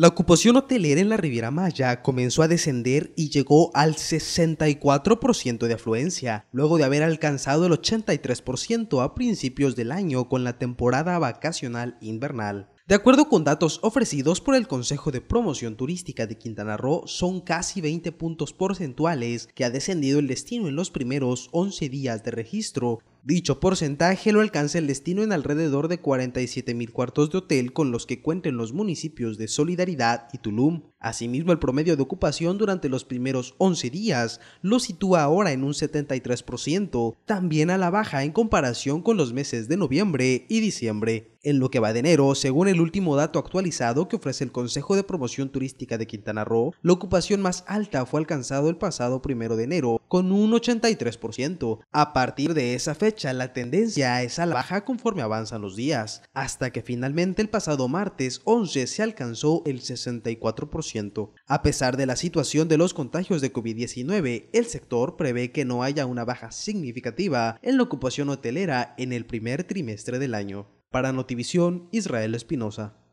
La ocupación hotelera en la Riviera Maya comenzó a descender y llegó al 64% de afluencia, luego de haber alcanzado el 83% a principios del año con la temporada vacacional invernal. De acuerdo con datos ofrecidos por el Consejo de Promoción Turística de Quintana Roo, son casi 20 puntos porcentuales que ha descendido el destino en los primeros 11 días de registro, Dicho porcentaje lo alcanza el destino en alrededor de 47.000 cuartos de hotel con los que cuenten los municipios de Solidaridad y Tulum, Asimismo, el promedio de ocupación durante los primeros 11 días lo sitúa ahora en un 73%, también a la baja en comparación con los meses de noviembre y diciembre. En lo que va de enero, según el último dato actualizado que ofrece el Consejo de Promoción Turística de Quintana Roo, la ocupación más alta fue alcanzado el pasado primero de enero, con un 83%. A partir de esa fecha, la tendencia es a la baja conforme avanzan los días, hasta que finalmente el pasado martes 11 se alcanzó el 64% a pesar de la situación de los contagios de COVID-19, el sector prevé que no haya una baja significativa en la ocupación hotelera en el primer trimestre del año. Para Notivisión, Israel Espinosa.